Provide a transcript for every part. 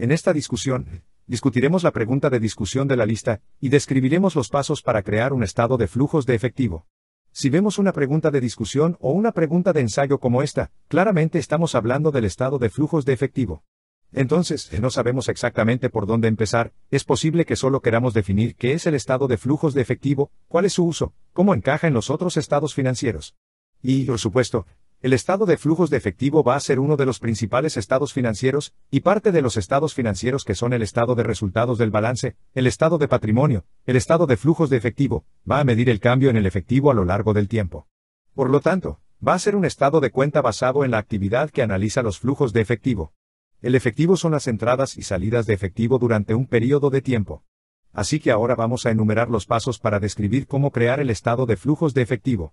En esta discusión, discutiremos la pregunta de discusión de la lista, y describiremos los pasos para crear un estado de flujos de efectivo. Si vemos una pregunta de discusión o una pregunta de ensayo como esta, claramente estamos hablando del estado de flujos de efectivo. Entonces, eh, no sabemos exactamente por dónde empezar, es posible que solo queramos definir qué es el estado de flujos de efectivo, cuál es su uso, cómo encaja en los otros estados financieros. Y, por supuesto, el estado de flujos de efectivo va a ser uno de los principales estados financieros, y parte de los estados financieros que son el estado de resultados del balance, el estado de patrimonio, el estado de flujos de efectivo, va a medir el cambio en el efectivo a lo largo del tiempo. Por lo tanto, va a ser un estado de cuenta basado en la actividad que analiza los flujos de efectivo. El efectivo son las entradas y salidas de efectivo durante un periodo de tiempo. Así que ahora vamos a enumerar los pasos para describir cómo crear el estado de flujos de efectivo.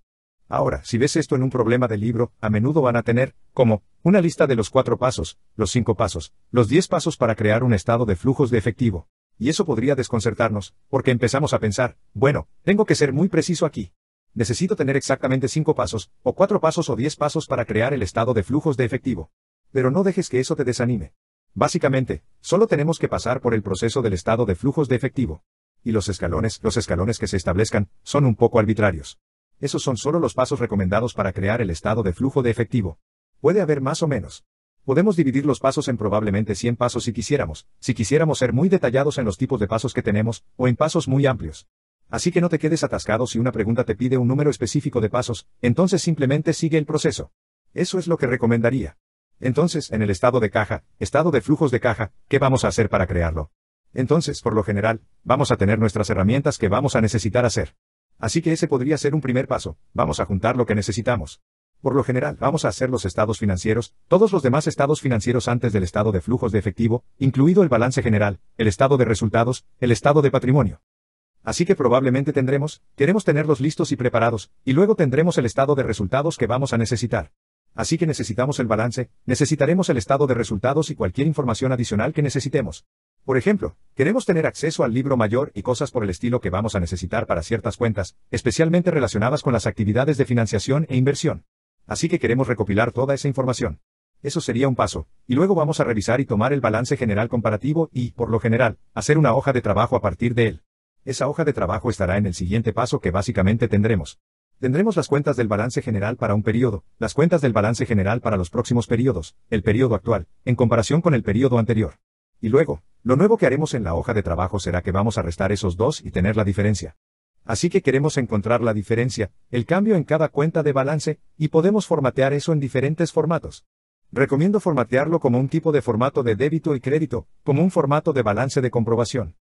Ahora, si ves esto en un problema de libro, a menudo van a tener, como, una lista de los cuatro pasos, los cinco pasos, los diez pasos para crear un estado de flujos de efectivo. Y eso podría desconcertarnos, porque empezamos a pensar, bueno, tengo que ser muy preciso aquí. Necesito tener exactamente cinco pasos, o cuatro pasos o diez pasos para crear el estado de flujos de efectivo. Pero no dejes que eso te desanime. Básicamente, solo tenemos que pasar por el proceso del estado de flujos de efectivo. Y los escalones, los escalones que se establezcan, son un poco arbitrarios. Esos son solo los pasos recomendados para crear el estado de flujo de efectivo. Puede haber más o menos. Podemos dividir los pasos en probablemente 100 pasos si quisiéramos, si quisiéramos ser muy detallados en los tipos de pasos que tenemos, o en pasos muy amplios. Así que no te quedes atascado si una pregunta te pide un número específico de pasos, entonces simplemente sigue el proceso. Eso es lo que recomendaría. Entonces, en el estado de caja, estado de flujos de caja, ¿qué vamos a hacer para crearlo? Entonces, por lo general, vamos a tener nuestras herramientas que vamos a necesitar hacer. Así que ese podría ser un primer paso, vamos a juntar lo que necesitamos. Por lo general, vamos a hacer los estados financieros, todos los demás estados financieros antes del estado de flujos de efectivo, incluido el balance general, el estado de resultados, el estado de patrimonio. Así que probablemente tendremos, queremos tenerlos listos y preparados, y luego tendremos el estado de resultados que vamos a necesitar. Así que necesitamos el balance, necesitaremos el estado de resultados y cualquier información adicional que necesitemos. Por ejemplo, queremos tener acceso al libro mayor y cosas por el estilo que vamos a necesitar para ciertas cuentas, especialmente relacionadas con las actividades de financiación e inversión. Así que queremos recopilar toda esa información. Eso sería un paso, y luego vamos a revisar y tomar el balance general comparativo y, por lo general, hacer una hoja de trabajo a partir de él. Esa hoja de trabajo estará en el siguiente paso que básicamente tendremos. Tendremos las cuentas del balance general para un periodo, las cuentas del balance general para los próximos periodos, el periodo actual, en comparación con el periodo anterior. Y luego, lo nuevo que haremos en la hoja de trabajo será que vamos a restar esos dos y tener la diferencia. Así que queremos encontrar la diferencia, el cambio en cada cuenta de balance, y podemos formatear eso en diferentes formatos. Recomiendo formatearlo como un tipo de formato de débito y crédito, como un formato de balance de comprobación.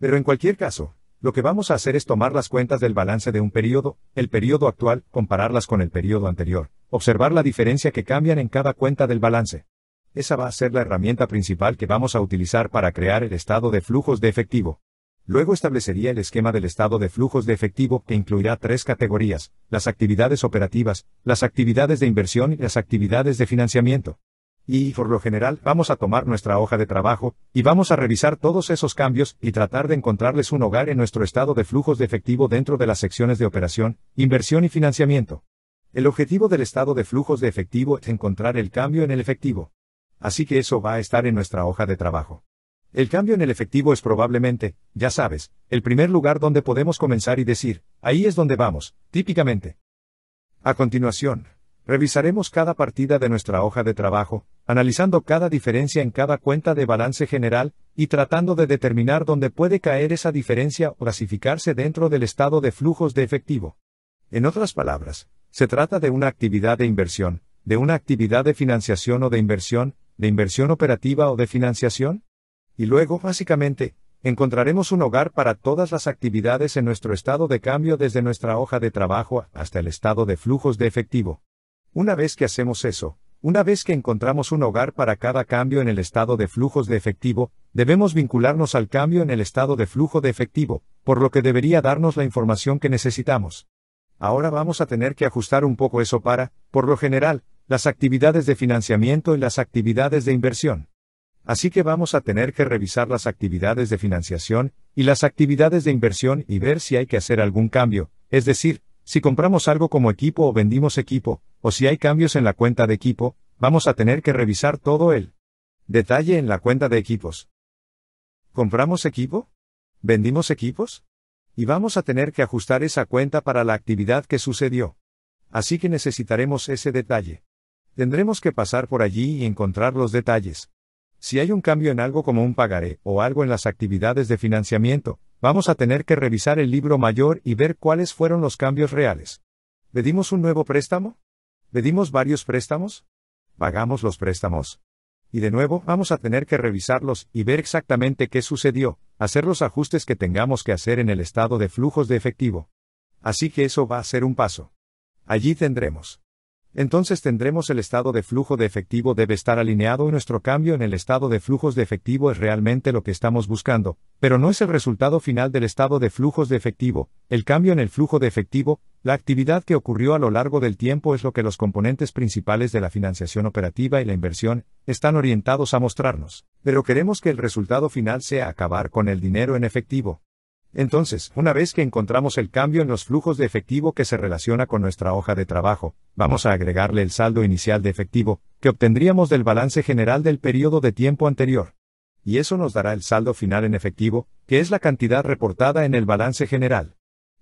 Pero en cualquier caso, lo que vamos a hacer es tomar las cuentas del balance de un periodo, el periodo actual, compararlas con el periodo anterior, observar la diferencia que cambian en cada cuenta del balance. Esa va a ser la herramienta principal que vamos a utilizar para crear el estado de flujos de efectivo. Luego establecería el esquema del estado de flujos de efectivo que incluirá tres categorías, las actividades operativas, las actividades de inversión y las actividades de financiamiento. Y, por lo general, vamos a tomar nuestra hoja de trabajo, y vamos a revisar todos esos cambios y tratar de encontrarles un hogar en nuestro estado de flujos de efectivo dentro de las secciones de operación, inversión y financiamiento. El objetivo del estado de flujos de efectivo es encontrar el cambio en el efectivo así que eso va a estar en nuestra hoja de trabajo. El cambio en el efectivo es probablemente, ya sabes, el primer lugar donde podemos comenzar y decir, ahí es donde vamos, típicamente. A continuación, revisaremos cada partida de nuestra hoja de trabajo, analizando cada diferencia en cada cuenta de balance general, y tratando de determinar dónde puede caer esa diferencia o clasificarse dentro del estado de flujos de efectivo. En otras palabras, se trata de una actividad de inversión, de una actividad de financiación o de inversión, de inversión operativa o de financiación? Y luego, básicamente, encontraremos un hogar para todas las actividades en nuestro estado de cambio desde nuestra hoja de trabajo hasta el estado de flujos de efectivo. Una vez que hacemos eso, una vez que encontramos un hogar para cada cambio en el estado de flujos de efectivo, debemos vincularnos al cambio en el estado de flujo de efectivo, por lo que debería darnos la información que necesitamos. Ahora vamos a tener que ajustar un poco eso para, por lo general, las actividades de financiamiento y las actividades de inversión. Así que vamos a tener que revisar las actividades de financiación y las actividades de inversión y ver si hay que hacer algún cambio, es decir, si compramos algo como equipo o vendimos equipo, o si hay cambios en la cuenta de equipo, vamos a tener que revisar todo el detalle en la cuenta de equipos. ¿Compramos equipo? ¿Vendimos equipos? Y vamos a tener que ajustar esa cuenta para la actividad que sucedió. Así que necesitaremos ese detalle. Tendremos que pasar por allí y encontrar los detalles. Si hay un cambio en algo como un pagaré o algo en las actividades de financiamiento, vamos a tener que revisar el libro mayor y ver cuáles fueron los cambios reales. ¿Pedimos un nuevo préstamo? ¿Pedimos varios préstamos? Pagamos los préstamos. Y de nuevo, vamos a tener que revisarlos y ver exactamente qué sucedió, hacer los ajustes que tengamos que hacer en el estado de flujos de efectivo. Así que eso va a ser un paso. Allí tendremos entonces tendremos el estado de flujo de efectivo debe estar alineado y nuestro cambio en el estado de flujos de efectivo es realmente lo que estamos buscando, pero no es el resultado final del estado de flujos de efectivo, el cambio en el flujo de efectivo, la actividad que ocurrió a lo largo del tiempo es lo que los componentes principales de la financiación operativa y la inversión están orientados a mostrarnos, pero queremos que el resultado final sea acabar con el dinero en efectivo. Entonces, una vez que encontramos el cambio en los flujos de efectivo que se relaciona con nuestra hoja de trabajo, vamos a agregarle el saldo inicial de efectivo, que obtendríamos del balance general del periodo de tiempo anterior. Y eso nos dará el saldo final en efectivo, que es la cantidad reportada en el balance general.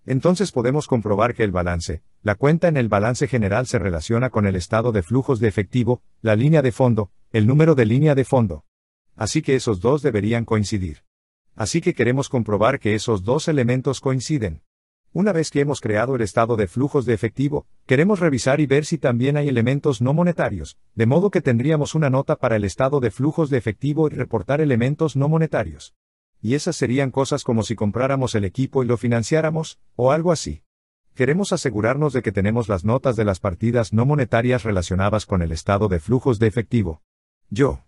Entonces podemos comprobar que el balance, la cuenta en el balance general se relaciona con el estado de flujos de efectivo, la línea de fondo, el número de línea de fondo. Así que esos dos deberían coincidir. Así que queremos comprobar que esos dos elementos coinciden. Una vez que hemos creado el estado de flujos de efectivo, queremos revisar y ver si también hay elementos no monetarios, de modo que tendríamos una nota para el estado de flujos de efectivo y reportar elementos no monetarios. Y esas serían cosas como si compráramos el equipo y lo financiáramos, o algo así. Queremos asegurarnos de que tenemos las notas de las partidas no monetarias relacionadas con el estado de flujos de efectivo. Yo,